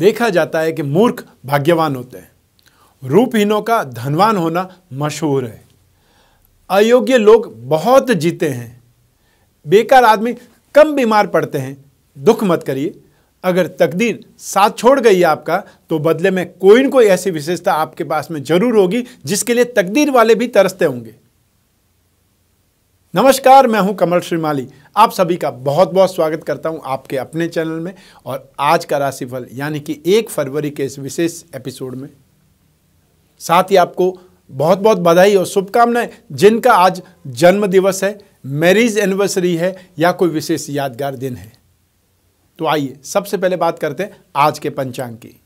देखा जाता है कि मूर्ख भाग्यवान होते हैं रूपहीनों का धनवान होना मशहूर है अयोग्य लोग बहुत जीते हैं बेकार आदमी कम बीमार पड़ते हैं दुख मत करिए अगर तकदीर साथ छोड़ गई आपका तो बदले में कोई न कोई ऐसी विशेषता आपके पास में जरूर होगी जिसके लिए तकदीर वाले भी तरसते होंगे नमस्कार मैं हूं कमल श्रीमाली आप सभी का बहुत बहुत स्वागत करता हूं आपके अपने चैनल में और आज का राशिफल यानी कि एक फरवरी के इस विशेष एपिसोड में साथ ही आपको बहुत बहुत बधाई और शुभकामनाएं जिनका आज जन्म दिवस है मैरिज एनिवर्सरी है या कोई विशेष यादगार दिन है तो आइए सबसे पहले बात करते हैं आज के पंचांग की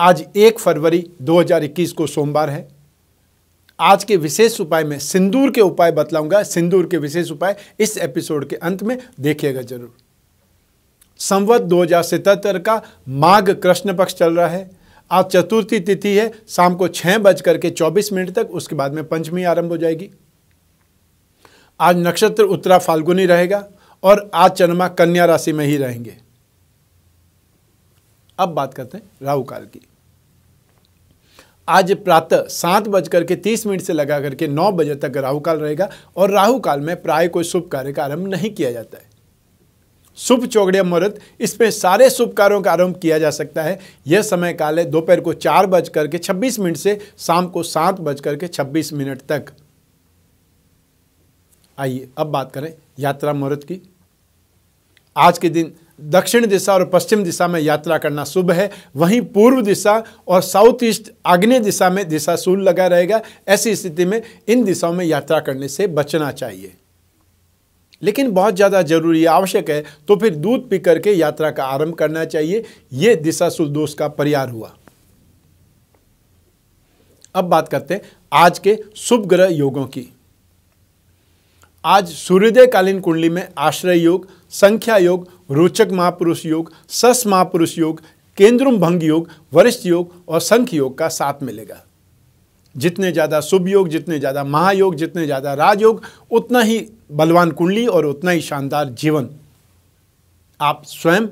आज एक फरवरी 2021 को सोमवार है आज के विशेष उपाय में सिंदूर के उपाय बतलाऊंगा सिंदूर के विशेष उपाय इस एपिसोड के अंत में देखिएगा जरूर संवत दो का माघ कृष्ण पक्ष चल रहा है आज चतुर्थी तिथि है शाम को छह बज करके चौबीस मिनट तक उसके बाद में पंचमी आरंभ हो जाएगी आज नक्षत्र उत्तरा फाल्गुनी रहेगा और आज चंद्रमा कन्या राशि में ही रहेंगे अब बात करते हैं राहु काल की आज प्रातः सात बजकर के तीस मिनट से लगा करके नौ बजे तक राहु काल रहेगा और राहु काल में प्राय कोई शुभ कार्य का आरंभ नहीं किया जाता है शुभ चौगड़िया मुहूर्त इसमें सारे शुभ कार्यों का आरंभ किया जा सकता है यह समय काल है दोपहर को चार बज करके छब्बीस मिनट से शाम को सात बज करके छब्बीस मिनट तक आइए अब बात करें यात्रा मुहूर्त की आज के दिन दक्षिण दिशा और पश्चिम दिशा में यात्रा करना शुभ है वहीं पूर्व दिशा और साउथ ईस्ट आग्नेय दिशा में दिशा सूल लगा रहेगा ऐसी स्थिति में इन दिशाओं में यात्रा करने से बचना चाहिए लेकिन बहुत ज़्यादा जरूरी आवश्यक है तो फिर दूध पी करके यात्रा का आरंभ करना चाहिए ये दिशा सूल दोष का परिहार हुआ अब बात करते हैं आज के शुभ ग्रह योगों की आज सूर्योदय कालीन कुंडली में आश्रय योग संख्या योग रोचक महापुरुष योग सस महापुरुष योग केंद्रम भंग योग वरिष्ठ योग और संख्य योग का साथ मिलेगा जितने ज़्यादा शुभ योग जितने ज़्यादा महायोग जितने ज़्यादा राजयोग उतना ही बलवान कुंडली और उतना ही शानदार जीवन आप स्वयं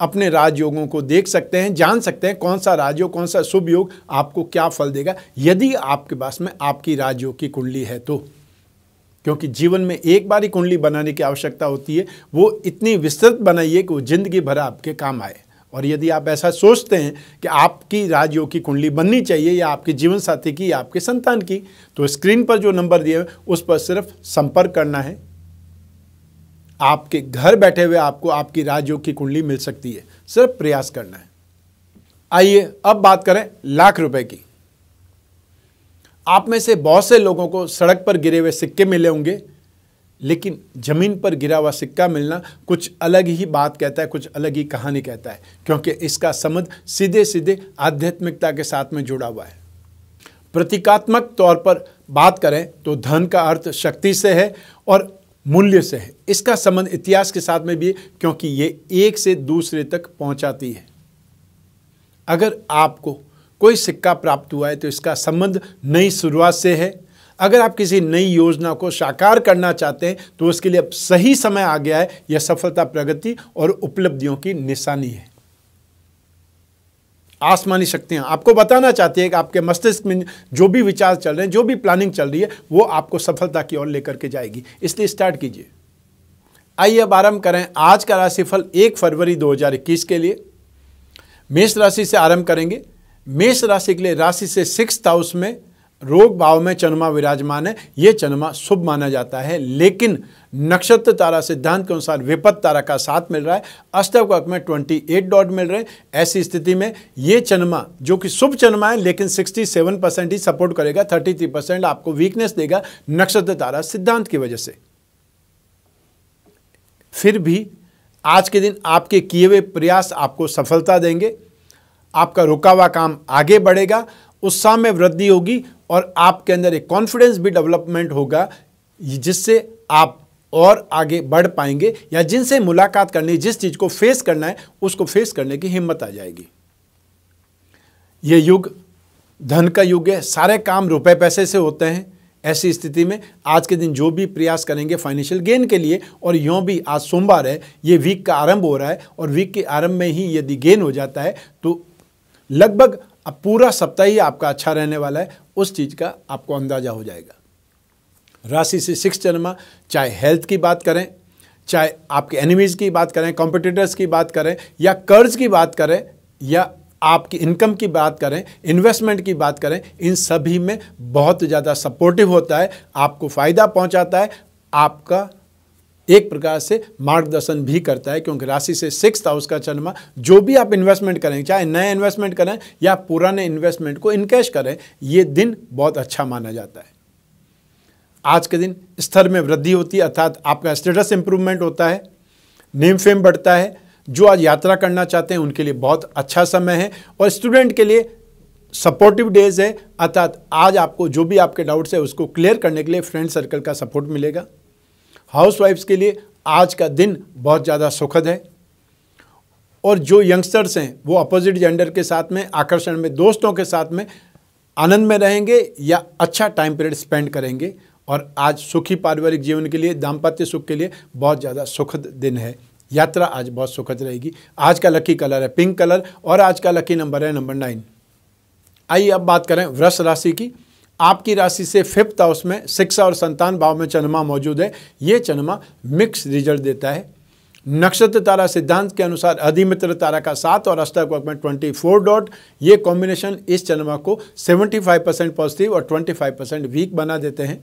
अपने राजयोगों को देख सकते हैं जान सकते हैं कौन सा राजयोग कौन सा शुभ योग आपको क्या फल देगा यदि आपके पास में आपकी राजयोग की कुंडली है तो क्योंकि जीवन में एक बार ही कुंडली बनाने की आवश्यकता होती है वो इतनी विस्तृत बनाइए कि वो ज़िंदगी भर आपके काम आए और यदि आप ऐसा सोचते हैं कि आपकी राजयोग की कुंडली बननी चाहिए या आपके जीवन साथी की या आपके संतान की तो स्क्रीन पर जो नंबर दिए हुए उस पर सिर्फ संपर्क करना है आपके घर बैठे हुए आपको आपकी राजयोग की कुंडली मिल सकती है सिर्फ प्रयास करना है आइए अब बात करें लाख रुपए की आप में से बहुत से लोगों को सड़क पर गिरे हुए सिक्के मिले होंगे लेकिन ज़मीन पर गिरा हुआ सिक्का मिलना कुछ अलग ही बात कहता है कुछ अलग ही कहानी कहता है क्योंकि इसका संबंध सीधे सीधे आध्यात्मिकता के साथ में जुड़ा हुआ है प्रतीकात्मक तौर पर बात करें तो धन का अर्थ शक्ति से है और मूल्य से है इसका संबंध इतिहास के साथ में भी है क्योंकि ये एक से दूसरे तक पहुंचाती है अगर आपको कोई सिक्का प्राप्त हुआ है तो इसका संबंध नई शुरुआत से है अगर आप किसी नई योजना को साकार करना चाहते हैं तो उसके लिए अब सही समय आ गया है यह सफलता प्रगति और उपलब्धियों की निशानी है आसमानी शक्तियां आपको बताना चाहती है कि आपके मस्तिष्क में जो भी विचार चल रहे हैं जो भी प्लानिंग चल रही है वो आपको सफलता की ओर लेकर के जाएगी इसलिए स्टार्ट कीजिए आइए अब आरंभ करें आज का राशिफल एक फरवरी 2021 के लिए मेष राशि से आरंभ करेंगे मेष राशि के लिए राशि से सिक्स हाउस में रोग भाव में चन्मा विराजमान है ये चन्मा शुभ माना जाता है लेकिन नक्षत्र तारा सिद्धांत के अनुसार विपत तारा का साथ मिल रहा है अष्टव कक में ट्वेंटी एट डॉट मिल रहे हैं ऐसी स्थिति में ये चन्मा जो कि शुभ चन्मा है लेकिन सिक्सटी सेवन परसेंट ही सपोर्ट करेगा थर्टी थ्री परसेंट आपको वीकनेस देगा नक्षत्र तारा सिद्धांत की वजह से फिर भी आज के दिन आपके किए हुए प्रयास आपको सफलता देंगे आपका रुका हुआ काम आगे बढ़ेगा उत्साह में वृद्धि होगी और आपके अंदर एक कॉन्फिडेंस भी डेवलपमेंट होगा जिससे आप और आगे बढ़ पाएंगे या जिनसे मुलाकात करनी जिस चीज़ को फेस करना है उसको फेस करने की हिम्मत आ जाएगी ये युग धन का युग है सारे काम रुपए पैसे से होते हैं ऐसी स्थिति में आज के दिन जो भी प्रयास करेंगे फाइनेंशियल गेन के लिए और यों भी आज सोमवार है ये वीक का आरंभ हो रहा है और वीक के आरंभ में ही यदि गेन हो जाता है तो लगभग अब पूरा सप्ताह ही आपका अच्छा रहने वाला है उस चीज़ का आपको अंदाज़ा हो जाएगा राशि से सिक्स जन्मा चाहे हेल्थ की बात करें चाहे आपके एनिमीज़ की बात करें कॉम्पिटिटर्स की बात करें या कर्ज की बात करें या आपकी इनकम की बात करें इन्वेस्टमेंट की बात करें इन सभी में बहुत ज़्यादा सपोर्टिव होता है आपको फ़ायदा पहुंचाता है आपका एक प्रकार से मार्गदर्शन भी करता है क्योंकि राशि से सिक्स हाउस का चंद्रमा जो भी आप इन्वेस्टमेंट करें चाहे नए इन्वेस्टमेंट करें या पुराने इन्वेस्टमेंट को इनकेश करें ये दिन बहुत अच्छा माना जाता है आज के दिन स्तर में वृद्धि होती है अर्थात आपका स्टेटस इंप्रूवमेंट होता है नेम फेम बढ़ता है जो आज यात्रा करना चाहते हैं उनके लिए बहुत अच्छा समय है और स्टूडेंट के लिए सपोर्टिव डेज है अर्थात आज आपको जो भी आपके डाउट्स है उसको क्लियर करने के लिए फ्रेंड सर्कल का सपोर्ट मिलेगा हाउसवाइफ्स के लिए आज का दिन बहुत ज़्यादा सुखद है और जो यंगस्टर्स हैं वो अपोजिट जेंडर के साथ में आकर्षण में दोस्तों के साथ में आनंद में रहेंगे या अच्छा टाइम पीरियड स्पेंड करेंगे और आज सुखी पारिवारिक जीवन के लिए दाम्पत्य सुख के लिए बहुत ज़्यादा सुखद दिन है यात्रा आज बहुत सुखद रहेगी आज का लकी कलर है पिंक कलर और आज का लकी नंबर है नंबर नाइन आइए अब बात करें वृष राशि की आपकी राशि से फिफ्थ हाउस में शिक्षा और संतान भाव में चंद्रमा मौजूद है ये चंद्रमा मिक्स रिजल्ट देता है नक्षत्र तारा सिद्धांत के अनुसार अधिमित्र तारा का सात और अष्टक में ट्वेंटी फोर डॉट ये कॉम्बिनेशन इस चंद्रमा को सेवेंटी फाइव परसेंट पॉजिटिव और ट्वेंटी फाइव परसेंट वीक बना देते हैं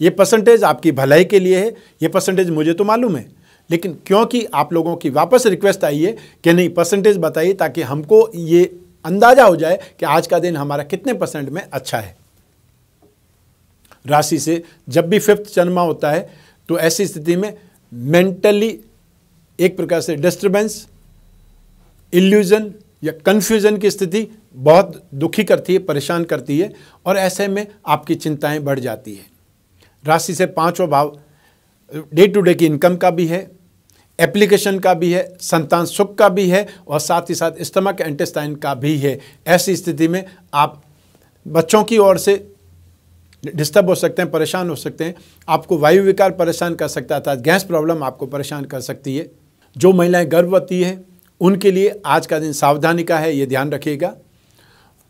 ये परसेंटेज आपकी भलाई के लिए है ये परसेंटेज मुझे तो मालूम है लेकिन क्योंकि आप लोगों की वापस रिक्वेस्ट आई है कि नहीं परसेंटेज बताइए ताकि हमको ये अंदाज़ा हो जाए कि आज का दिन हमारा कितने परसेंट में अच्छा है राशि से जब भी फिफ्थ चंद्रमा होता है तो ऐसी स्थिति में मेंटली एक प्रकार से डिस्टर्बेंस इल्यूजन या कन्फ्यूजन की स्थिति बहुत दुखी करती है परेशान करती है और ऐसे में आपकी चिंताएं बढ़ जाती है राशि से पांचवा भाव डे टू डे की इनकम का भी है एप्लीकेशन का भी है संतान सुख का भी है और साथ ही साथ स्टमक एंटेस्टाइन का भी है ऐसी स्थिति में आप बच्चों की ओर से डिस्टर्ब हो सकते हैं परेशान हो सकते हैं आपको वायु विकार परेशान कर सकता है अर्थात गैस प्रॉब्लम आपको परेशान कर सकती है जो महिलाएं गर्भवती है उनके लिए आज का दिन सावधानी का है ये ध्यान रखिएगा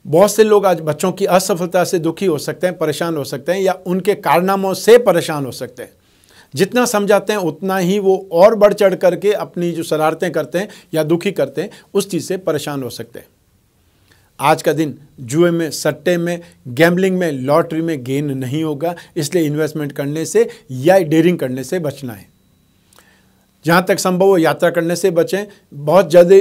बहुत से लोग आज बच्चों की असफलता से दुखी हो सकते हैं परेशान हो सकते हैं या उनके कारनामों से परेशान हो सकते हैं जितना समझाते हैं उतना ही वो और बढ़ चढ़ करके अपनी जो शरारतें करते हैं या दुखी करते हैं उस चीज़ से परेशान हो सकते हैं आज का दिन जुए में सट्टे में गैम्बलिंग में लॉटरी में गेन नहीं होगा इसलिए इन्वेस्टमेंट करने से या डेयरिंग करने से बचना है जहाँ तक संभव हो यात्रा करने से बचें बहुत ज़्यादा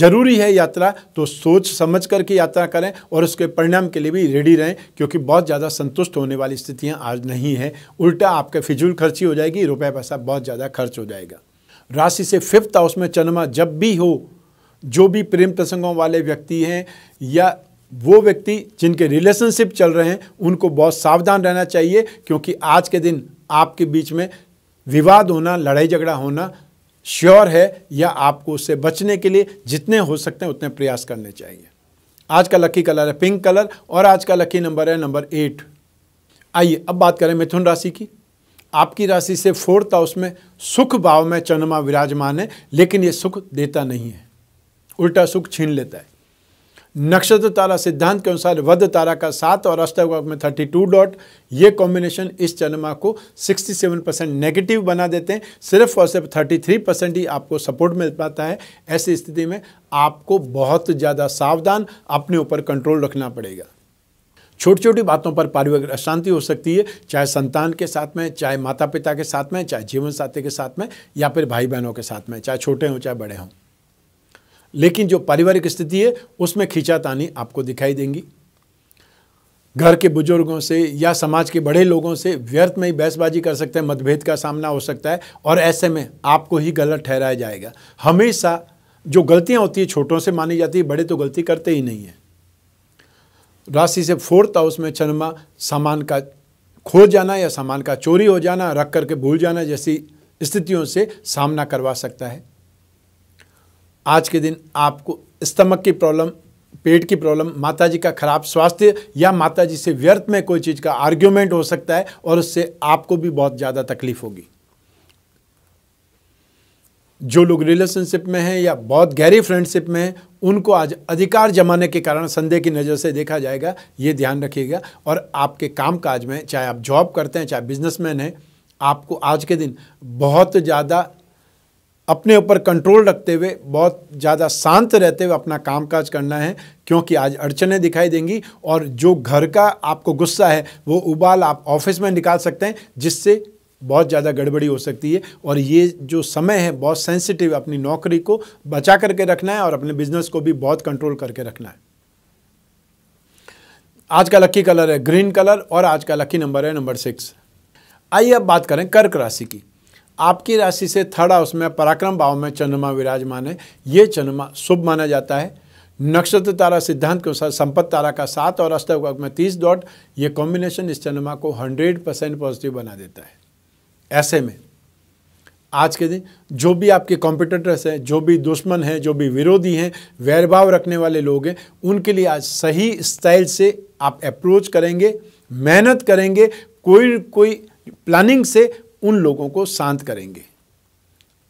जरूरी है यात्रा तो सोच समझ करके यात्रा करें और उसके परिणाम के लिए भी रेडी रहें क्योंकि बहुत ज़्यादा संतुष्ट होने वाली स्थितियाँ आज नहीं है उल्टा आपके फिजूल खर्ची हो जाएगी रुपये पैसा बहुत ज़्यादा खर्च हो जाएगा राशि से फिफ्थ हाउस में चंद्रमा जब भी हो जो भी प्रेम प्रसंगों वाले व्यक्ति हैं या वो व्यक्ति जिनके रिलेशनशिप चल रहे हैं उनको बहुत सावधान रहना चाहिए क्योंकि आज के दिन आपके बीच में विवाद होना लड़ाई झगड़ा होना श्योर है या आपको उससे बचने के लिए जितने हो सकते हैं उतने प्रयास करने चाहिए आज का लकी कलर है पिंक कलर और आज का लकी नंबर है नंबर एट आइए अब बात करें मिथुन राशि की आपकी राशि से फोर्थ हाउस में सुख भाव में चंद्रमा विराजमान है लेकिन ये सुख देता नहीं है उल्टा सुख छीन लेता है नक्षत्र तारा सिद्धांत के अनुसार वध तारा का सात और अष्टवर्ग में थर्टी टू डॉट ये कॉम्बिनेशन इस चंद्रमा को सिक्सटी सेवन परसेंट नेगेटिव बना देते हैं सिर्फ और सिर्फ थर्टी थ्री परसेंट ही आपको सपोर्ट मिल पाता है ऐसी स्थिति में आपको बहुत ज़्यादा सावधान अपने ऊपर कंट्रोल रखना पड़ेगा छोटी छोटी बातों पर पारिवारिक अशांति हो सकती है चाहे संतान के साथ में चाहे माता पिता के साथ में चाहे जीवन साथी के साथ में या फिर भाई बहनों के साथ में चाहे छोटे हों चाहे बड़े हों लेकिन जो पारिवारिक स्थिति है उसमें खींचातानी आपको दिखाई देंगी घर के बुजुर्गों से या समाज के बड़े लोगों से व्यर्थ में ही बहसबाजी कर सकते हैं मतभेद का सामना हो सकता है और ऐसे में आपको ही गलत ठहराया जाएगा हमेशा जो गलतियां होती है छोटों से मानी जाती है बड़े तो गलती करते ही नहीं है राशि से फोर्थ हाउस में चंद्रमा सामान का खो जाना या सामान का चोरी हो जाना रख करके भूल जाना जैसी स्थितियों से सामना करवा सकता है आज के दिन आपको स्टमक की प्रॉब्लम पेट की प्रॉब्लम माताजी का खराब स्वास्थ्य या माताजी से व्यर्थ में कोई चीज़ का आर्ग्यूमेंट हो सकता है और उससे आपको भी बहुत ज़्यादा तकलीफ होगी जो लोग रिलेशनशिप में हैं या बहुत गहरी फ्रेंडशिप में हैं उनको आज अधिकार जमाने के कारण संदेह की नज़र से देखा जाएगा ये ध्यान रखिएगा और आपके काम काज में चाहे आप जॉब करते हैं चाहे बिजनेसमैन हैं आपको आज के दिन बहुत ज़्यादा अपने ऊपर कंट्रोल रखते हुए बहुत ज़्यादा शांत रहते हुए अपना कामकाज करना है क्योंकि आज अड़चने दिखाई देंगी और जो घर का आपको गुस्सा है वो उबाल आप ऑफिस में निकाल सकते हैं जिससे बहुत ज़्यादा गड़बड़ी हो सकती है और ये जो समय है बहुत सेंसिटिव अपनी नौकरी को बचा करके रखना है और अपने बिजनेस को भी बहुत कंट्रोल करके रखना है आज का लक्की कलर है ग्रीन कलर और आज का लक्की नंबर है नंबर सिक्स आइए अब बात करें कर्क राशि की आपकी राशि से थर्ड हाउस में पराक्रम भाव में चंद्रमा विराजमान है ये चंद्रमा शुभ माना जाता है नक्षत्र तारा सिद्धांत के अनुसार संपत्त तारा का सात और अष्ट में तीस डॉट ये कॉम्बिनेशन इस चंद्रमा को हंड्रेड परसेंट पॉजिटिव बना देता है ऐसे में आज के दिन जो भी आपके कॉम्पिटिटर्स हैं जो भी दुश्मन हैं जो भी विरोधी हैं वैरभाव रखने वाले लोग हैं उनके लिए आज सही स्टाइल से आप अप्रोच करेंगे मेहनत करेंगे कोई कोई प्लानिंग से उन लोगों को शांत करेंगे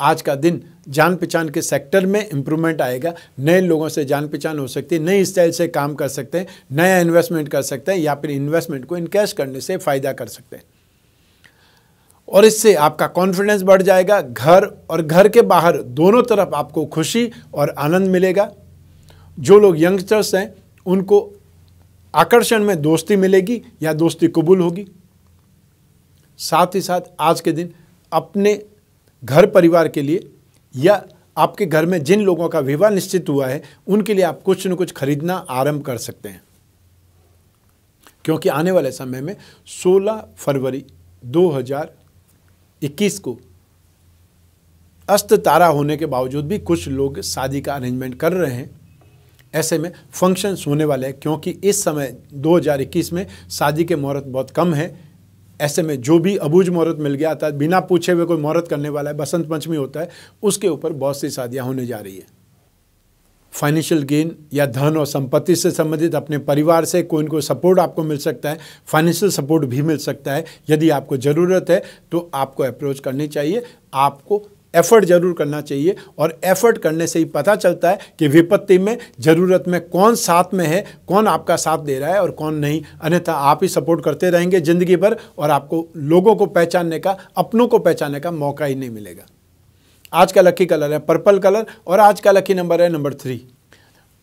आज का दिन जान पहचान के सेक्टर में इम्प्रूवमेंट आएगा नए लोगों से जान पहचान हो सकती है नई स्टाइल से काम कर सकते हैं नया इन्वेस्टमेंट कर सकते हैं या फिर इन्वेस्टमेंट को इनकैश करने से फ़ायदा कर सकते हैं और इससे आपका कॉन्फिडेंस बढ़ जाएगा घर और घर के बाहर दोनों तरफ आपको खुशी और आनंद मिलेगा जो लोग यंगस्टर्स हैं उनको आकर्षण में दोस्ती मिलेगी या दोस्ती कबूल होगी साथ ही साथ आज के दिन अपने घर परिवार के लिए या आपके घर में जिन लोगों का विवाह निश्चित हुआ है उनके लिए आप कुछ न कुछ खरीदना आरंभ कर सकते हैं क्योंकि आने वाले समय में 16 फरवरी 2021 को अस्त तारा होने के बावजूद भी कुछ लोग शादी का अरेंजमेंट कर रहे हैं ऐसे में फंक्शंस होने वाले हैं क्योंकि इस समय 2021 में शादी के मुहूर्त बहुत कम हैं ऐसे में जो भी अबूझ मुहूर्त मिल गया अर्थात बिना पूछे हुए कोई मुहूर्त करने वाला है बसंत पंचमी होता है उसके ऊपर बहुत सी शादियाँ होने जा रही है फाइनेंशियल गेन या धन और संपत्ति से संबंधित अपने परिवार से कोई कोई सपोर्ट आपको मिल सकता है फाइनेंशियल सपोर्ट भी मिल सकता है यदि आपको ज़रूरत है तो आपको अप्रोच करनी चाहिए आपको एफर्ट जरूर करना चाहिए और एफर्ट करने से ही पता चलता है कि विपत्ति में ज़रूरत में कौन साथ में है कौन आपका साथ दे रहा है और कौन नहीं अन्यथा आप ही सपोर्ट करते रहेंगे ज़िंदगी भर और आपको लोगों को पहचानने का अपनों को पहचानने का मौका ही नहीं मिलेगा आज का लकी कलर है पर्पल कलर और आज का लकी नंबर है नंबर थ्री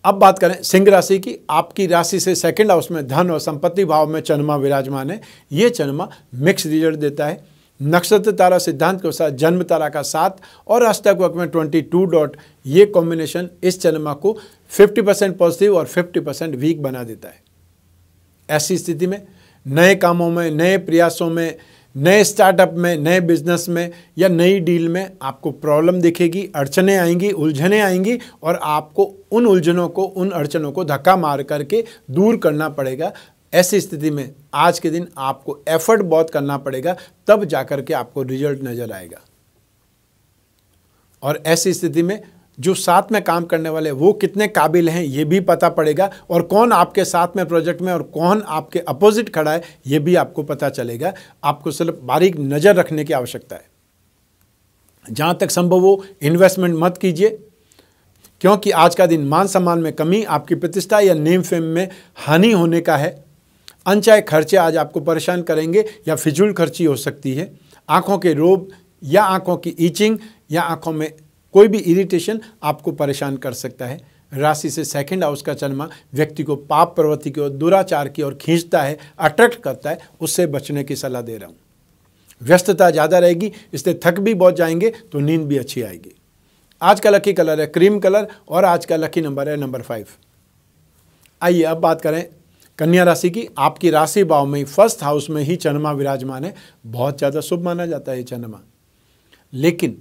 अब बात करें सिंह राशि की आपकी राशि से सेकंड हाउस में धन और संपत्ति भाव में चंद्रमा विराजमान है ये चंद्रमा मिक्स रिजल्ट देता है नक्षत्र तारा सिद्धांत के साथ जन्म तारा का साथ और रास्ता को में ट्वेंटी टू डॉट ये कॉम्बिनेशन इस चंद्रमा को 50 परसेंट पॉजिटिव और 50 परसेंट वीक बना देता है ऐसी स्थिति में नए कामों में नए प्रयासों में नए स्टार्टअप में नए बिजनेस में या नई डील में आपको प्रॉब्लम दिखेगी अड़चने आएंगी उलझने आएंगी और आपको उन उलझनों को उन अड़चनों को धक्का मार करके दूर करना पड़ेगा ऐसी स्थिति में आज के दिन आपको एफर्ट बहुत करना पड़ेगा तब जाकर के आपको रिजल्ट नज़र आएगा और ऐसी स्थिति में जो साथ में काम करने वाले वो कितने काबिल हैं ये भी पता पड़ेगा और कौन आपके साथ में प्रोजेक्ट में और कौन आपके अपोजिट खड़ा है ये भी आपको पता चलेगा आपको सिर्फ बारीक नज़र रखने की आवश्यकता है जहाँ तक संभव हो इन्वेस्टमेंट मत कीजिए क्योंकि आज का दिन मान सम्मान में कमी आपकी प्रतिष्ठा या नेम फेम में हानि होने का है अनचाहे खर्चे आज आपको परेशान करेंगे या फिजूल खर्ची हो सकती है आँखों के रोब या आँखों की ईचिंग या आँखों में कोई भी इरिटेशन आपको परेशान कर सकता है राशि से सेकंड हाउस का चन्मा व्यक्ति को पाप प्रवृत्ति की ओर दुराचार की ओर खींचता है अट्रैक्ट करता है उससे बचने की सलाह दे रहा हूँ व्यस्तता ज़्यादा रहेगी इससे थक भी बहुत जाएंगे तो नींद भी अच्छी आएगी आज का लकी कलर है क्रीम कलर और आज का लकी नंबर है नंबर फाइव आइए अब बात करें कन्या राशि की आपकी राशि भाव में फर्स्ट हाउस में ही चंद्रमा विराजमान है बहुत ज़्यादा शुभ माना जाता है चंद्रमा लेकिन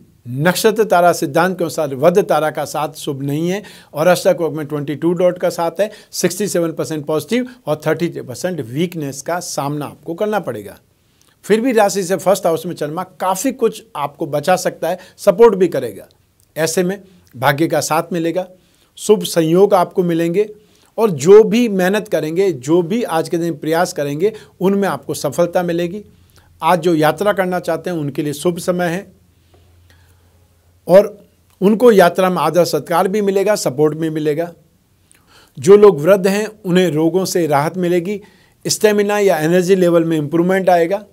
नक्षत्र तारा सिद्धांत के अनुसार वध तारा का साथ शुभ नहीं है और वर्ग में 22 डॉट का साथ है 67 परसेंट पॉजिटिव और 30 परसेंट वीकनेस का सामना आपको करना पड़ेगा फिर भी राशि से फर्स्ट हाउस में चंद्रमा काफ़ी कुछ आपको बचा सकता है सपोर्ट भी करेगा ऐसे में भाग्य का साथ मिलेगा शुभ संयोग आपको मिलेंगे और जो भी मेहनत करेंगे जो भी आज के दिन प्रयास करेंगे उनमें आपको सफलता मिलेगी आज जो यात्रा करना चाहते हैं उनके लिए शुभ समय है और उनको यात्रा में आदर सत्कार भी मिलेगा सपोर्ट भी मिलेगा जो लोग वृद्ध हैं उन्हें रोगों से राहत मिलेगी स्टेमिना या एनर्जी लेवल में इम्प्रूवमेंट आएगा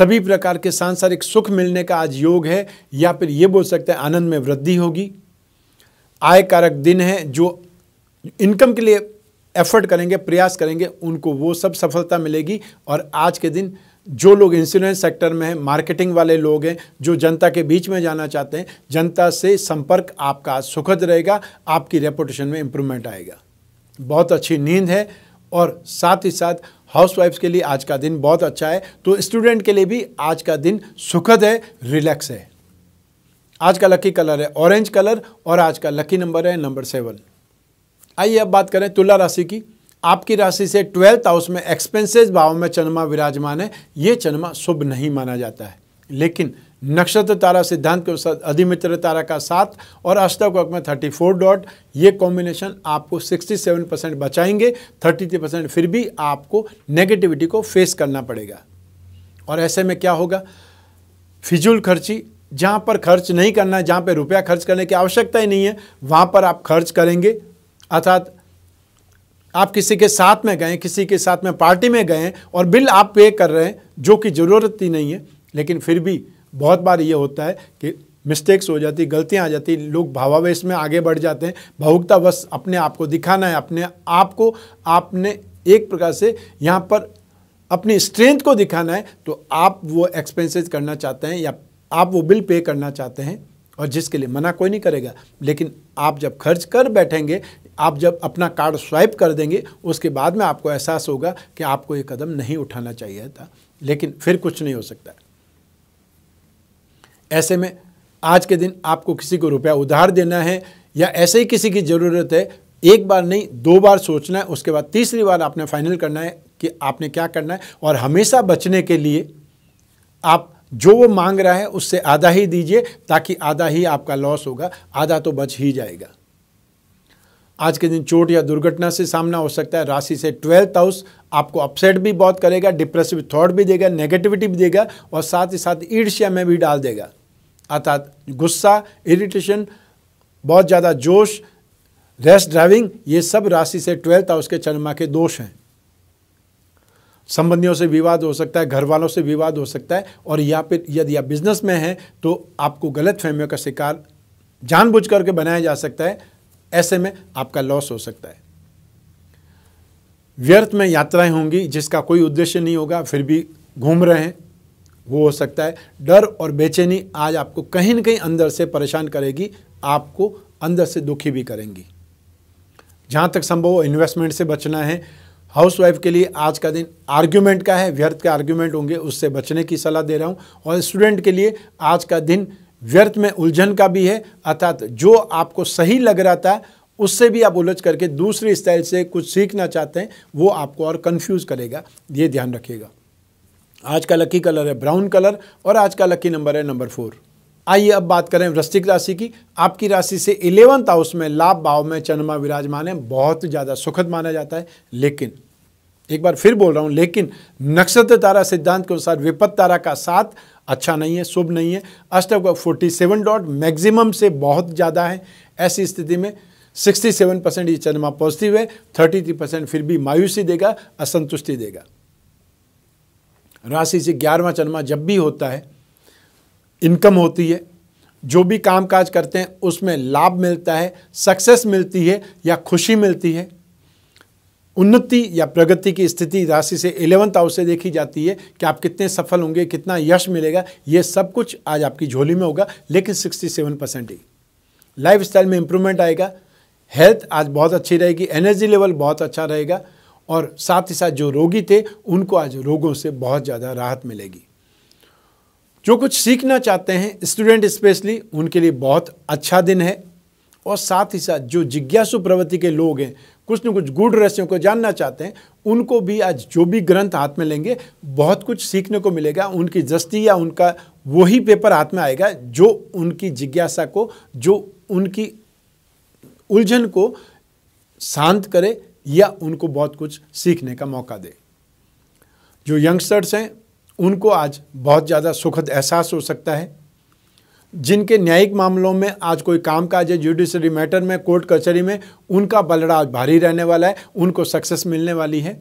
सभी प्रकार के सांसारिक सुख मिलने का आज योग है या फिर ये बोल सकते हैं आनंद में वृद्धि होगी आय कारक दिन है जो इनकम के लिए एफर्ट करेंगे प्रयास करेंगे उनको वो सब सफलता मिलेगी और आज के दिन जो लोग इंश्योरेंस सेक्टर में हैं मार्केटिंग वाले लोग हैं जो जनता के बीच में जाना चाहते हैं जनता से संपर्क आपका सुखद रहेगा आपकी रेपुटेशन में इम्प्रूवमेंट आएगा बहुत अच्छी नींद है और साथ ही साथ हाउसवाइफ्स के लिए आज का दिन बहुत अच्छा है तो स्टूडेंट के लिए भी आज का दिन सुखद है रिलैक्स है आज का लकी कलर है ऑरेंज कलर और आज का लकी नंबर है नंबर सेवन आइए अब बात करें तुला राशि की आपकी राशि से ट्वेल्थ हाउस में एक्सपेंसेस भाव में चंद्रमा विराजमान है ये चंद्रमा शुभ नहीं माना जाता है लेकिन नक्षत्र तारा सिद्धांत के साथ अधिमित्र तारा का साथ और अष्टक में 34 डॉट ये कॉम्बिनेशन आपको 67 परसेंट बचाएंगे 33 परसेंट फिर भी आपको नेगेटिविटी को फेस करना पड़ेगा और ऐसे में क्या होगा फिजूल खर्ची जहाँ पर खर्च नहीं करना है जहाँ पर रुपया खर्च करने की आवश्यकता ही नहीं है वहाँ पर आप खर्च करेंगे अर्थात आप किसी के साथ में गए किसी के साथ में पार्टी में गए और बिल आप पे कर रहे हैं जो कि ज़रूरत ही नहीं है लेकिन फिर भी बहुत बार ये होता है कि मिस्टेक्स हो जाती गलतियां आ जाती लोग भावावेश में आगे बढ़ जाते हैं भावुकता बस अपने आप को दिखाना है अपने आप को आपने एक प्रकार से यहाँ पर अपनी स्ट्रेंथ को दिखाना है तो आप वो एक्सपेंसेस करना चाहते हैं या आप वो बिल पे करना चाहते हैं और जिसके लिए मना कोई नहीं करेगा लेकिन आप जब खर्च कर बैठेंगे आप जब अपना कार्ड स्वाइप कर देंगे उसके बाद में आपको एहसास होगा कि आपको ये कदम नहीं उठाना चाहिए था लेकिन फिर कुछ नहीं हो सकता ऐसे में आज के दिन आपको किसी को रुपया उधार देना है या ऐसे ही किसी की ज़रूरत है एक बार नहीं दो बार सोचना है उसके बाद तीसरी बार आपने फाइनल करना है कि आपने क्या करना है और हमेशा बचने के लिए आप जो वो मांग रहा है उससे आधा ही दीजिए ताकि आधा ही आपका लॉस होगा आधा तो बच ही जाएगा आज के दिन चोट या दुर्घटना से सामना हो सकता है राशि से ट्वेल्थ हाउस आपको अपसेट भी बहुत करेगा डिप्रेसिव थॉट भी देगा नेगेटिविटी भी देगा और साथ ही साथ ईर्ष्या में भी डाल देगा अर्थात गुस्सा इरिटेशन बहुत ज़्यादा जोश रेस ड्राइविंग ये सब राशि से ट्वेल्थ हाउस के चंद्रमा के दोष हैं संबंधियों से विवाद हो सकता है घर वालों से विवाद हो सकता है और या फिर यदि आप बिजनेस में हैं तो आपको गलत फहमियों का शिकार जानबूझ करके बनाया जा सकता है ऐसे में आपका लॉस हो सकता है व्यर्थ में यात्राएं होंगी जिसका कोई उद्देश्य नहीं होगा फिर भी घूम रहे हैं वो हो सकता है डर और बेचैनी आज आपको कहीं ना कहीं अंदर से परेशान करेगी आपको अंदर से दुखी भी करेंगी जहाँ तक संभव हो इन्वेस्टमेंट से बचना है हाउसवाइफ के लिए आज का दिन आर्ग्यूमेंट का है व्यर्थ के आर्ग्यूमेंट होंगे उससे बचने की सलाह दे रहा हूँ और स्टूडेंट के लिए आज का दिन व्यर्थ में उलझन का भी है अर्थात जो आपको सही लग रहा था उससे भी आप उलझ करके दूसरे स्टाइल से कुछ सीखना चाहते हैं वो आपको और कंफ्यूज करेगा ये ध्यान रखिएगा आज का लकी कलर है ब्राउन कलर और आज का लकी नंबर है नंबर फोर आइए अब बात करें वृश्चिक राशि की आपकी राशि से इलेवंथ हाउस में लाभ भाव में चंद्रमा विराजमान है बहुत ज़्यादा सुखद माना जाता है लेकिन एक बार फिर बोल रहा हूँ लेकिन नक्षत्र तारा सिद्धांत के अनुसार विपत्त तारा का साथ अच्छा नहीं है शुभ नहीं है अष्टव का फोर्टी सेवन डॉट मैक्सिमम से बहुत ज़्यादा है ऐसी स्थिति में 67 परसेंट ये चंद्रमा पॉजिटिव है 33 परसेंट फिर भी मायूसी देगा असंतुष्टि देगा राशि से ग्यारहवा चंद्रमा जब भी होता है इनकम होती है जो भी काम काज करते हैं उसमें लाभ मिलता है सक्सेस मिलती है या खुशी मिलती है उन्नति या प्रगति की स्थिति राशि से इलेवंथ हाउस से देखी जाती है कि आप कितने सफल होंगे कितना यश मिलेगा ये सब कुछ आज आपकी झोली में होगा लेकिन सिक्सटी सेवन परसेंट ही लाइफ स्टाइल में इंप्रूवमेंट आएगा हेल्थ आज बहुत अच्छी रहेगी एनर्जी लेवल बहुत अच्छा रहेगा और साथ ही साथ जो रोगी थे उनको आज रोगों से बहुत ज़्यादा राहत मिलेगी जो कुछ सीखना चाहते हैं स्टूडेंट स्पेशली उनके लिए बहुत अच्छा दिन है और साथ ही साथ जो जिज्ञासु प्रवृत्ति के लोग हैं कुछ न कुछ गूढ़ रहस्यों को जानना चाहते हैं उनको भी आज जो भी ग्रंथ हाथ में लेंगे बहुत कुछ सीखने को मिलेगा उनकी जस्ती या उनका वही पेपर हाथ में आएगा जो उनकी जिज्ञासा को जो उनकी उलझन को शांत करे या उनको बहुत कुछ सीखने का मौका दे जो यंगस्टर्स हैं उनको आज बहुत ज़्यादा सुखद एहसास हो सकता है जिनके न्यायिक मामलों में आज कोई कामकाज है जुडिशरी मैटर में कोर्ट कचहरी में उनका बलड़ा आज भारी रहने वाला है उनको सक्सेस मिलने वाली है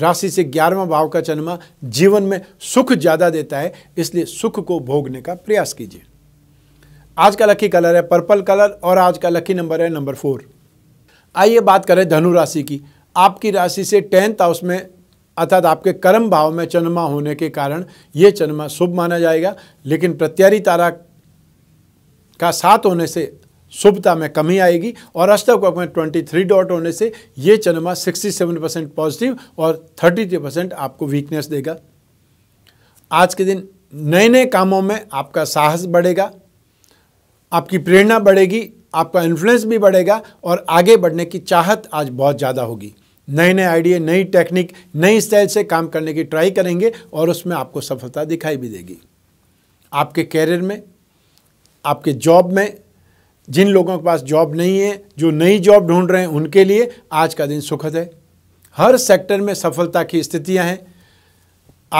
राशि से ग्यारहवा भाव का चन्मा जीवन में सुख ज़्यादा देता है इसलिए सुख को भोगने का प्रयास कीजिए आज का लकी कलर है पर्पल कलर और आज का लकी नंबर है नंबर फोर आइए बात करें धनु राशि की आपकी राशि से टेंथ हाउस में अर्थात आपके कर्म भाव में चन्मा होने के कारण ये चन्मा शुभ माना जाएगा लेकिन प्रत्यारी तारा का साथ होने से शुभता में कमी आएगी और अष्टक वक्त में ट्वेंटी थ्री डॉट होने से ये चंद्रमा सिक्सटी सेवन परसेंट पॉजिटिव और थर्टी थ्री परसेंट आपको वीकनेस देगा आज के दिन नए नए कामों में आपका साहस बढ़ेगा आपकी प्रेरणा बढ़ेगी आपका इन्फ्लुएंस भी बढ़ेगा और आगे बढ़ने की चाहत आज बहुत ज़्यादा होगी नए नए आइडिए नई टेक्निक नई स्टाइल से काम करने की ट्राई करेंगे और उसमें आपको सफलता दिखाई भी देगी आपके कैरियर में आपके जॉब में जिन लोगों के पास जॉब नहीं है जो नई जॉब ढूंढ रहे हैं उनके लिए आज का दिन सुखद है हर सेक्टर में सफलता की स्थितियां हैं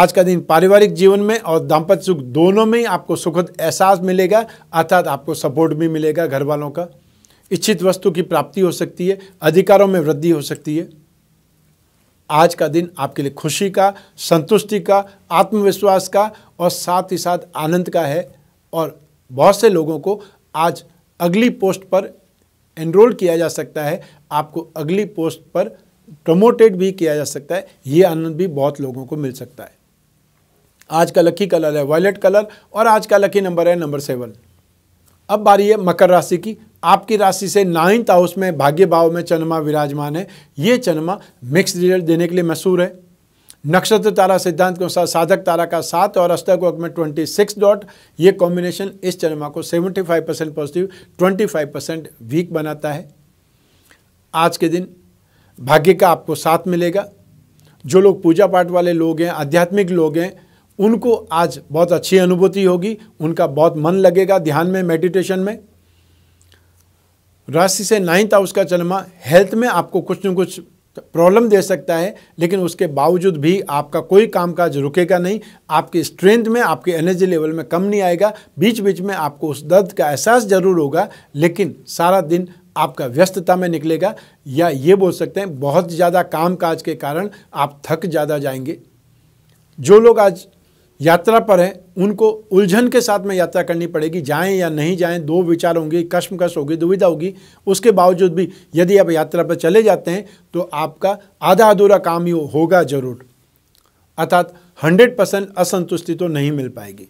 आज का दिन पारिवारिक जीवन में और दाम्पत्य सुख दोनों में ही आपको सुखद एहसास मिलेगा अर्थात आपको सपोर्ट भी मिलेगा घर वालों का इच्छित वस्तु की प्राप्ति हो सकती है अधिकारों में वृद्धि हो सकती है आज का दिन आपके लिए खुशी का संतुष्टि का आत्मविश्वास का और साथ ही साथ आनंद का है और बहुत से लोगों को आज अगली पोस्ट पर एनरोल किया जा सकता है आपको अगली पोस्ट पर प्रमोटेड भी किया जा सकता है ये आनंद भी बहुत लोगों को मिल सकता है आज का लकी कलर है वॉयलेट कलर और आज का लकी नंबर है नंबर सेवन अब बारी है मकर राशि की आपकी राशि से नाइन्थ हाउस में भाग्य भाव में चंद्रमा विराजमान है ये चंद्रमा मिक्स रिजल्ट देने के लिए मशहूर है नक्षत्र तारा सिद्धांत के अनुसार साधक तारा का सात और अष्टक वक्त में ट्वेंटी सिक्स डॉट ये कॉम्बिनेशन इस चंद्रमा को seventy five percent positive twenty five percent weak बनाता है आज के दिन भाग्य का आपको साथ मिलेगा जो लोग पूजा पाठ वाले लोग हैं आध्यात्मिक लोग हैं उनको आज बहुत अच्छी अनुभूति होगी उनका बहुत मन लगेगा ध्यान में मेडिटेशन में राशि से नाइन्थ हाउस का चंद्रमा हेल्थ में आपको कुछ न कुछ प्रॉब्लम दे सकता है लेकिन उसके बावजूद भी आपका कोई कामकाज रुकेगा नहीं आपकी स्ट्रेंथ में आपके एनर्जी लेवल में कम नहीं आएगा बीच बीच में आपको उस दर्द का एहसास ज़रूर होगा लेकिन सारा दिन आपका व्यस्तता में निकलेगा या ये बोल सकते हैं बहुत ज़्यादा कामकाज के कारण आप थक ज़्यादा जाएंगे जो लोग आज यात्रा पर हैं उनको उलझन के साथ में यात्रा करनी पड़ेगी जाएं या नहीं जाएं दो विचार होंगे कश्मकश होगी दुविधा होगी उसके बावजूद भी यदि आप यात्रा पर चले जाते हैं तो आपका आधा अधूरा काम ही होगा जरूर अर्थात हंड्रेड परसेंट असंतुष्टि तो नहीं मिल पाएगी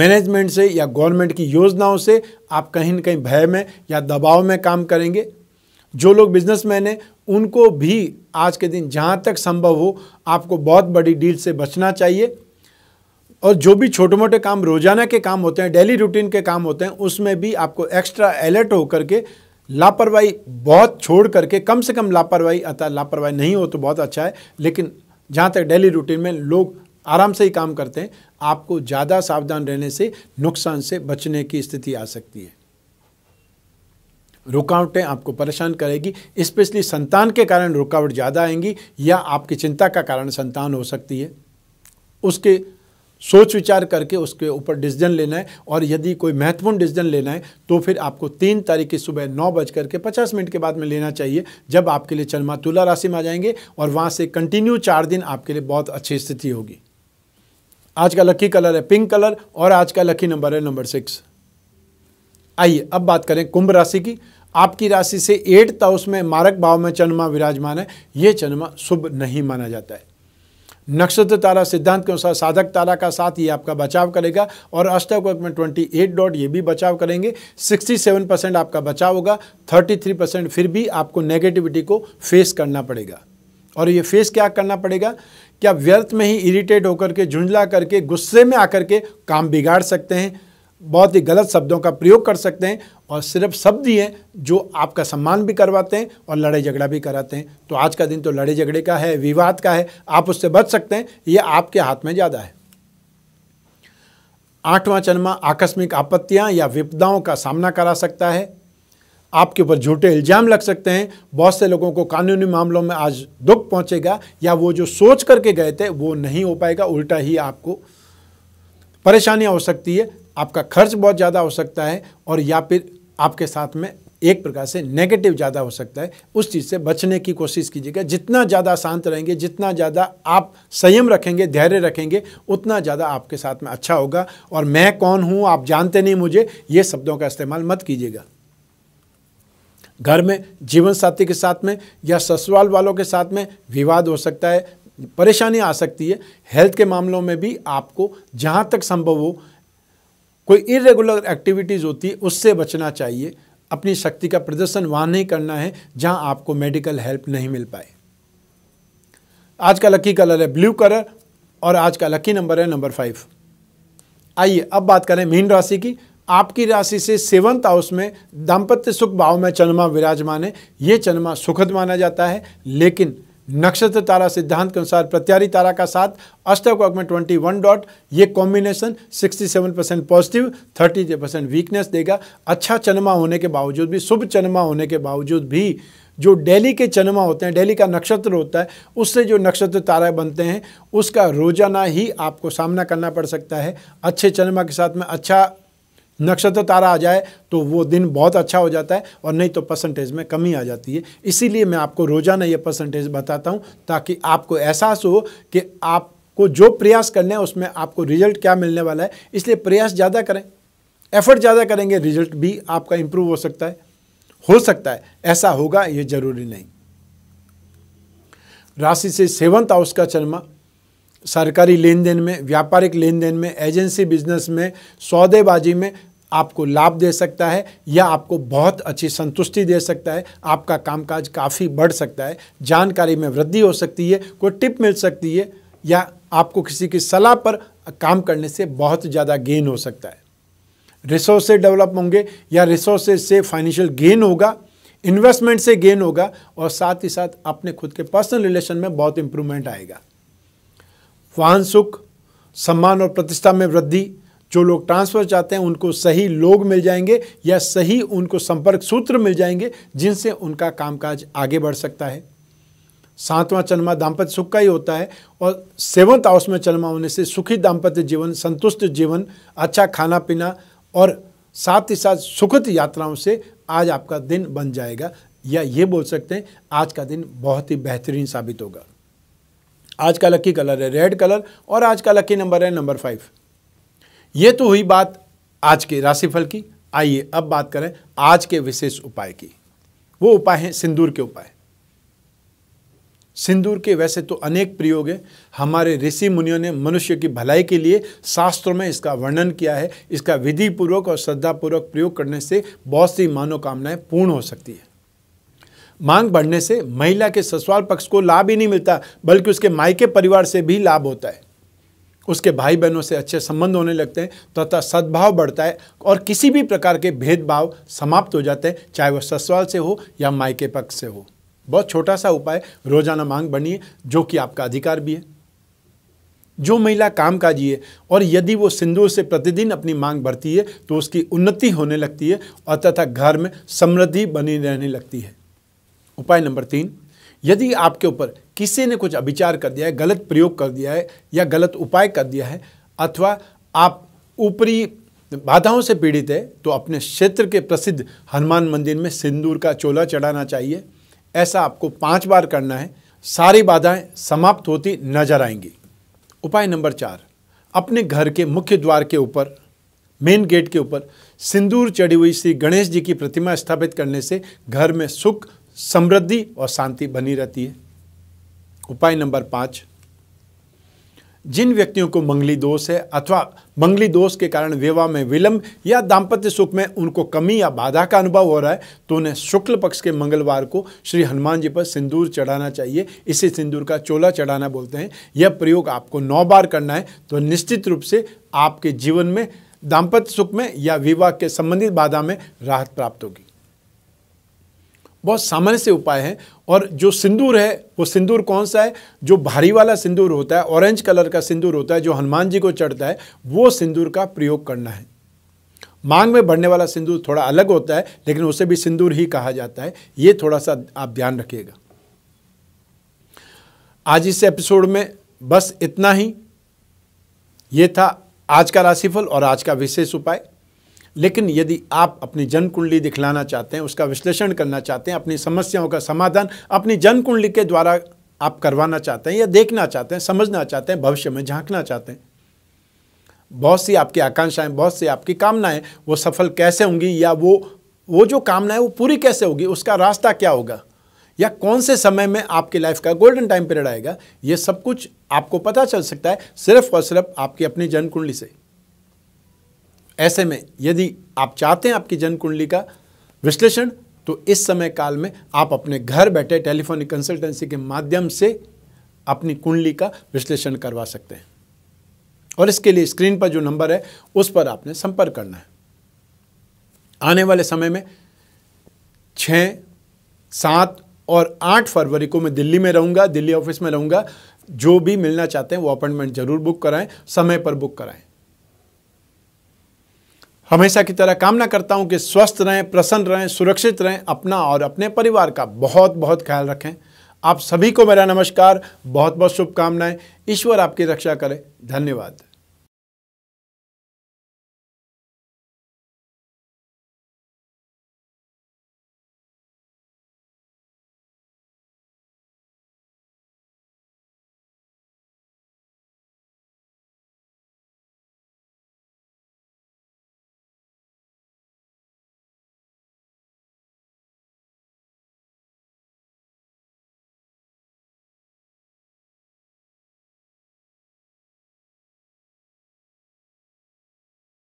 मैनेजमेंट से या गवर्नमेंट की योजनाओं से आप कहीं ना कहीं भय में या दबाव में काम करेंगे जो लोग बिजनेसमैन हैं उनको भी आज के दिन जहाँ तक संभव हो आपको बहुत बड़ी डील से बचना चाहिए और जो भी छोटे मोटे काम रोजाना के काम होते हैं डेली रूटीन के काम होते हैं उसमें भी आपको एक्स्ट्रा अलर्ट होकर के लापरवाही बहुत छोड़ करके कम से कम लापरवाही अतः लापरवाही नहीं हो तो बहुत अच्छा है लेकिन जहाँ तक डेली रूटीन में लोग आराम से ही काम करते हैं आपको ज़्यादा सावधान रहने से नुकसान से बचने की स्थिति आ सकती है रुकावटें आपको परेशान करेगी स्पेशली संतान के कारण रुकावट ज़्यादा आएंगी या आपकी चिंता का कारण संतान हो सकती है उसके सोच विचार करके उसके ऊपर डिसीजन लेना है और यदि कोई महत्वपूर्ण डिसीजन लेना है तो फिर आपको तीन तारीख की सुबह नौ बज करके पचास मिनट के बाद में लेना चाहिए जब आपके लिए चंद्रमा तुला राशि में आ जाएंगे और वहाँ से कंटिन्यू चार दिन आपके लिए बहुत अच्छी स्थिति होगी आज का लकी कलर है पिंक कलर और आज का लकी नंबर है नंबर सिक्स आइए अब बात करें कुंभ राशि की आपकी राशि से एट हाउस में मारक भाव में चंद्रमा विराजमान है ये चंद्रमा शुभ नहीं माना जाता है नक्षत्र तारा सिद्धांत के अनुसार साधक तारा का साथ ये आपका बचाव करेगा और अष्टक वर्ग में 28 डॉट ये भी बचाव करेंगे 67 परसेंट आपका बचाव होगा 33 परसेंट फिर भी आपको नेगेटिविटी को फेस करना पड़ेगा और ये फेस क्या करना पड़ेगा क्या व्यर्थ में ही इरिटेट होकर के झुंझला करके गुस्से में आकर के काम बिगाड़ सकते हैं बहुत ही गलत शब्दों का प्रयोग कर सकते हैं और सिर्फ शब्द ही हैं जो आपका सम्मान भी करवाते हैं और लड़ाई झगड़ा भी कराते हैं तो आज का दिन तो लड़ाई झगड़े का है विवाद का है आप उससे बच सकते हैं ये आपके हाथ में ज़्यादा है आठवां चन्मा आकस्मिक आपत्तियां या विपदाओं का सामना करा सकता है आपके ऊपर झूठे इल्ज़ाम लग सकते हैं बहुत से लोगों को कानूनी मामलों में आज दुख पहुंचेगा या वो जो सोच करके गए थे वो नहीं हो पाएगा उल्टा ही आपको परेशानियां हो सकती है आपका खर्च बहुत ज़्यादा हो सकता है और या फिर आपके साथ में एक प्रकार से नेगेटिव ज़्यादा हो सकता है उस चीज़ से बचने की कोशिश कीजिएगा जितना ज़्यादा शांत रहेंगे जितना ज़्यादा आप संयम रखेंगे धैर्य रखेंगे उतना ज़्यादा आपके साथ में अच्छा होगा और मैं कौन हूँ आप जानते नहीं मुझे ये शब्दों का इस्तेमाल मत कीजिएगा घर में जीवन साथी के साथ में या ससुराल वालों के साथ में विवाद हो सकता है परेशानी आ सकती है हेल्थ के मामलों में भी आपको जहाँ तक संभव हो कोई इरेगुलर एक्टिविटीज़ होती है उससे बचना चाहिए अपनी शक्ति का प्रदर्शन वहाँ नहीं करना है जहाँ आपको मेडिकल हेल्प नहीं मिल पाए आज का लकी कलर है ब्लू कलर और आज का लकी नंबर है नंबर फाइव आइए अब बात करें मीन राशि की आपकी राशि से सेवंथ हाउस में दाम्पत्य सुख भाव में चंद्रमा विराजमान है ये चंद्रमा सुखद माना जाता है लेकिन नक्षत्र तारा सिद्धांत के अनुसार प्रत्यारी तारा का साथ अष्टक में ट्वेंटी वन डॉट ये combination sixty seven percent positive thirty percent weakness देगा अच्छा चन्मा होने के बावजूद भी शुभ चन्मा होने के बावजूद भी जो डेली के चन्मा होते हैं डेली का नक्षत्र होता है उससे जो नक्षत्र तारा बनते हैं उसका रोजाना ही आपको सामना करना पड़ सकता है अच्छे चन्मा के साथ में अच्छा नक्षत्र तारा आ जाए तो वो दिन बहुत अच्छा हो जाता है और नहीं तो परसेंटेज में कमी आ जाती है इसीलिए मैं आपको रोज़ाना ये परसेंटेज बताता हूँ ताकि आपको एहसास हो कि आपको जो प्रयास करने हैं उसमें आपको रिजल्ट क्या मिलने वाला है इसलिए प्रयास ज़्यादा करें एफर्ट ज़्यादा करेंगे रिजल्ट भी आपका इम्प्रूव हो सकता है हो सकता है ऐसा होगा ये ज़रूरी नहीं राशि से सेवन्थ हाउस का चरमा सरकारी लेन देन में व्यापारिक लेन देन में एजेंसी बिजनेस में सौदेबाजी में आपको लाभ दे सकता है या आपको बहुत अच्छी संतुष्टि दे सकता है आपका कामकाज काफ़ी बढ़ सकता है जानकारी में वृद्धि हो सकती है कोई टिप मिल सकती है या आपको किसी की सलाह पर काम करने से बहुत ज़्यादा गेन हो सकता है रिसोर्स डेवलप होंगे या रिसोर्सेज से फाइनेंशियल गेन होगा इन्वेस्टमेंट से गेन होगा और साथ ही साथ अपने खुद के पर्सनल रिलेशन में बहुत इंप्रूवमेंट आएगा वाहन सुख सम्मान और प्रतिष्ठा में वृद्धि जो लोग ट्रांसफ़र चाहते हैं उनको सही लोग मिल जाएंगे या सही उनको संपर्क सूत्र मिल जाएंगे जिनसे उनका कामकाज आगे बढ़ सकता है सातवां चंद्रमा दाम्पत्य सुख का ही होता है और सेवंथ हाउस में चंद्रमा होने से सुखी दाम्पत्य जीवन संतुष्ट जीवन अच्छा खाना पीना और साथ ही साथ सुखद यात्राओं से आज आपका दिन बन जाएगा या ये बोल सकते हैं आज का दिन बहुत ही बेहतरीन साबित होगा आज का लकी कलर है रेड कलर और आज का लकी नंबर है नंबर फाइव ये तो हुई बात आज के राशिफल की आइए अब बात करें आज के विशेष उपाय की वो उपाय हैं सिंदूर के उपाय सिंदूर के वैसे तो अनेक प्रयोग हैं हमारे ऋषि मुनियों ने मनुष्य की भलाई के लिए शास्त्रों में इसका वर्णन किया है इसका विधि पूर्वक और श्रद्धापूर्वक प्रयोग करने से बहुत सी मानव कामनाएं पूर्ण हो सकती है मांग बढ़ने से महिला के ससुराल पक्ष को लाभ ही नहीं मिलता बल्कि उसके मायके परिवार से भी लाभ होता है उसके भाई बहनों से अच्छे संबंध होने लगते हैं तथा सद्भाव बढ़ता है और किसी भी प्रकार के भेदभाव समाप्त हो जाते हैं चाहे वह ससुराल से हो या मायके पक्ष से हो बहुत छोटा सा उपाय रोजाना मांग बनिए जो कि आपका अधिकार भी है जो महिला काम काजी है और यदि वो सिंदूर से प्रतिदिन अपनी मांग भरती है तो उसकी उन्नति होने लगती है और तथा घर में समृद्धि बनी रहने लगती है उपाय नंबर तीन यदि आपके ऊपर किसी ने कुछ अभिचार कर दिया है गलत प्रयोग कर दिया है या गलत उपाय कर दिया है अथवा आप ऊपरी बाधाओं से पीड़ित है तो अपने क्षेत्र के प्रसिद्ध हनुमान मंदिर में सिंदूर का चोला चढ़ाना चाहिए ऐसा आपको पांच बार करना है सारी बाधाएं समाप्त होती नजर आएंगी उपाय नंबर चार अपने घर के मुख्य द्वार के ऊपर मेन गेट के ऊपर सिंदूर चढ़ी हुई श्री गणेश जी की प्रतिमा स्थापित करने से घर में सुख समृद्धि और शांति बनी रहती है उपाय नंबर पाँच जिन व्यक्तियों को मंगली दोष है अथवा मंगली दोष के कारण विवाह में विलंब या दाम्पत्य सुख में उनको कमी या बाधा का अनुभव हो रहा है तो उन्हें शुक्ल पक्ष के मंगलवार को श्री हनुमान जी पर सिंदूर चढ़ाना चाहिए इसे सिंदूर का चोला चढ़ाना बोलते हैं यह प्रयोग आपको नौ बार करना है तो निश्चित रूप से आपके जीवन में दाम्पत्य सुख में या विवाह के संबंधित बाधा में राहत प्राप्त होगी बहुत सामान्य से उपाय हैं और जो सिंदूर है वो सिंदूर कौन सा है जो भारी वाला सिंदूर होता है ऑरेंज कलर का सिंदूर होता है जो हनुमान जी को चढ़ता है वो सिंदूर का प्रयोग करना है मांग में बढ़ने वाला सिंदूर थोड़ा अलग होता है लेकिन उसे भी सिंदूर ही कहा जाता है ये थोड़ा सा आप ध्यान रखिएगा आज इस एपिसोड में बस इतना ही ये था आज का राशिफल और आज का विशेष उपाय लेकिन यदि आप अपनी जन्म कुंडली दिखलाना चाहते हैं उसका विश्लेषण करना चाहते हैं अपनी समस्याओं का समाधान अपनी जन्म कुंडली के द्वारा आप करवाना चाहते हैं या देखना चाहते हैं समझना चाहते हैं भविष्य में झांकना चाहते हैं बहुत सी आपकी आकांक्षाएं बहुत सी आपकी कामनाएं वो सफल कैसे होंगी या वो वो जो कामना है वो पूरी कैसे होगी उसका रास्ता क्या होगा या कौन से समय में आपकी लाइफ का गोल्डन टाइम पीरियड आएगा ये सब कुछ आपको पता चल सकता है सिर्फ और सिर्फ आपकी अपनी जन्म कुंडली से ऐसे में यदि आप चाहते हैं आपकी जन्म कुंडली का विश्लेषण तो इस समय काल में आप अपने घर बैठे टेलीफोनिक कंसल्टेंसी के माध्यम से अपनी कुंडली का विश्लेषण करवा सकते हैं और इसके लिए स्क्रीन पर जो नंबर है उस पर आपने संपर्क करना है आने वाले समय में छ सात और आठ फरवरी को मैं दिल्ली में रहूंगा दिल्ली ऑफिस में रहूंगा जो भी मिलना चाहते हैं वो अपॉइंटमेंट जरूर बुक कराएं समय पर बुक कराएं हमेशा की तरह कामना करता हूँ कि स्वस्थ रहें प्रसन्न रहें सुरक्षित रहें अपना और अपने परिवार का बहुत बहुत ख्याल रखें आप सभी को मेरा नमस्कार बहुत बहुत शुभकामनाएं ईश्वर आपकी रक्षा करें धन्यवाद